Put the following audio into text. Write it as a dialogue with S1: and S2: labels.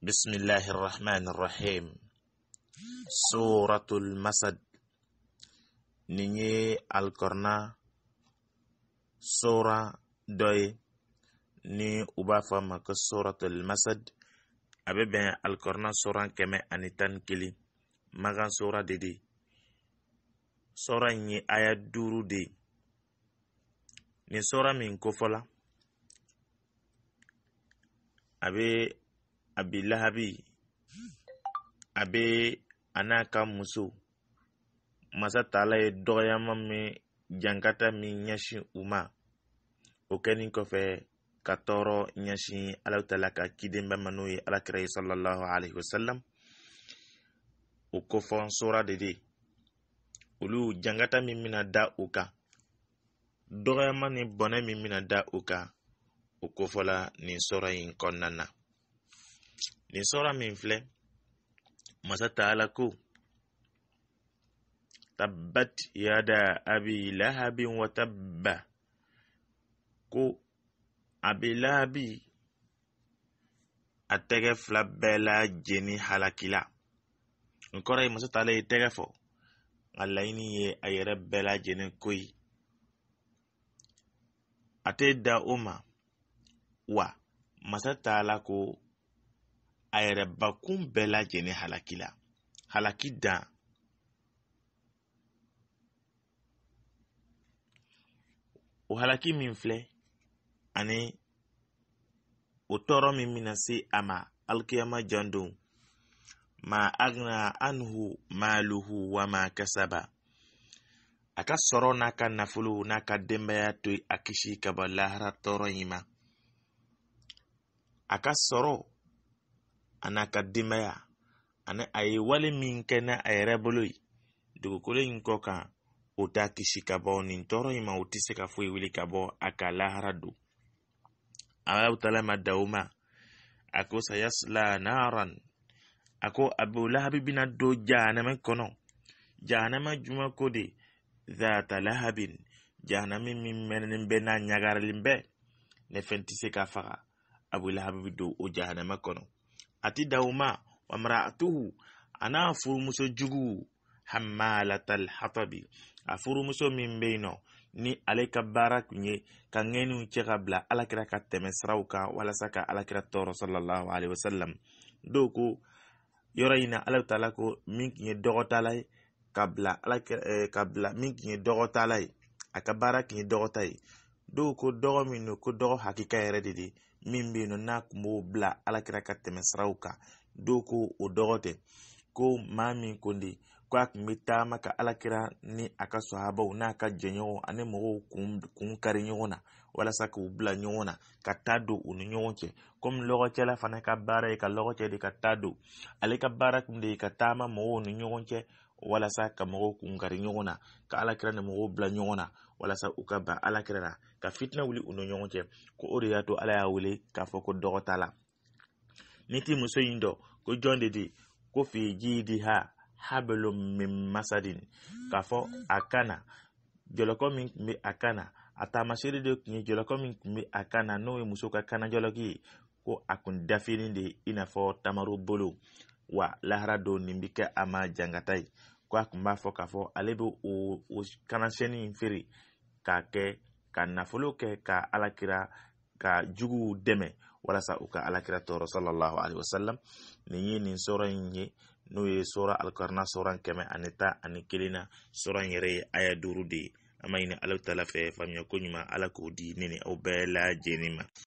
S1: بسم الله الرحمن الرحيم سورة المسد نيني القرنا سورة دوي ni u b'a fɔ a ma ko suratul masad a bɛ bɛn alikɔrɔna sura kɛmɛ ani tan ni kelen magan sura de de sura in ye aya duuru de ye sura min kofɔla a bɛ Abilahabi, abe lahabi a bɛ a n'a ka muso masa taala ye dɔgɔyama min jankata min ɲɛsin u ma o kɛlen kɔfɛ ka tɔɔrɔ ɲɛsin alaw taala ka cidenba ma n'o ye alakira ye sallallahu alaihi wasallam o kofɔn sora de de olu jankata min bɛna da o kan dɔgɔyama ni bɔnɛ min bɛna da o kan o kofɔla nin sɔrɔ in kɔnɔna na nin sɔra min filɛ masa taala ko tabbat yada abi lahabin wa tabba ko abi lahabi a tɛgɛ fila bɛɛ lajeni halakila n kɔrɔ ye masa taala ye tɛgɛ fɔ nka laɲini ye a yɛrɛ bɛɛ lajeni ko ye a tɛ da o ma wa masa taala ko a yɛrɛ bakun bɛɛ lajɛlen halaki la halaki dan o halaki min filɛ ani o tɔɔrɔ min bɛna se a ma alikiyama jan don ma agna anhu maaluhu wa ma kasaba a ka sɔrɔ n'a ka nafolo n'a ka denbaya to a kisi ka bɔ lahara tɔɔrɔ in ma a ka sɔrɔ ana n'a ka denbaya ani wale min kɛ n'a a yɛrɛ bolo ye dugukolo in kɔ kan o t'a kisi ka bɔ nin tɔɔrɔ in ma o tɛ se ka foyi wuli ka bɔ a ka lahara don alaw taala ma da o ma a ko sayasla naran a ko abu lahabi bina do jahanama kɔnɔ jahanama juma ko de zata lahabin jahanami min mɛnnen bɛ n'a ɲagarilen bɛɛ ne fɛn tɛ se ka faga abu lahabi bɛ do o jahanama kɔnɔ ati dawma wa mra'atuhu ana furumuso jugu hammalatal hatabi a furumuso min be nɔ ni ale ka baara tun ye ka ŋɛniw cɛ ka bila alakira ka tɛmɛ siraw kan walasa ka alakira tɔɔrɔ salallahu alaihi wasallam dɔw ko yɔrɔ in na ala taala ko min tun ye dɔgɔtala ye ka bila alakira eh, ka bila min tun ye dɔgɔtala ye a ka baara tun ye dɔgɔta ye dɔw ko dɔgɔ min don ko dɔgɔ hakika yɛrɛ de de min bɛ yen nɔ n'a kun b'o bila alakira ka tɛmɛ siraw kan ko o dɔgɔtɛ ko maa min kondi ko a kun bɛ taama ka alakira ni a ka sahabaw n'a ka jɛɲɔgɔn ani mɔgɔw kun kari ɲɔgɔn na walasa k'u bila ɲɔgɔn na ka taa don u ni ɲɔgɔn cɛ komi lɔgɔcɛla fana ka baara ye ka lɔgɔcɛ de ka taa don ale ka baara kun de ye ka taama mɔgɔw ni ɲɔgɔn cɛ walasa ka mɔgɔw kungari ɲɔgɔn na ka alakira ni mɔgɔw bila ɲɔgɔn na walasa u ka ban alakira la ka fitina wuli u ni ɲɔgɔn cɛ ko o de y'a to ala y'a wele k'a fɔ ko dɔgɔ t'a la ni ti muso in dɔ ko jɔn de di ko fi jiidi ha habelo min masadin k'a fɔ a kan na jɔlɔkɔ min tun bɛ a kan a taamasere de tun ye jɔlɔkɔ min tun bɛ a kan n'o ye muso ka kana kanajɔlɔki ye ko a kun dafini de i n'a fɔ tamaro bolo wa lahara do nin bi kɛ a ma jankata ye ko a kun b'a fɔ k'a fɔ ale be o o kanasɛni feere k'a kɛ ka nafolo kɛ ka alakira ka juguw dɛmɛ walasa u ka alakira tɔɔrɔ sallallahu alaihi wasallam nin ye nin sɔrɔ ye n'o ye sɔrɔ alikarina sɔrɔ kɛmɛ ani ta ani kelen na sɔrɔ yɛrɛ ye aya duru de ye an ɲini ala fɛ faamuya ko ɲuman ala k'o di ne ni aw bɛɛ lajɛlen ma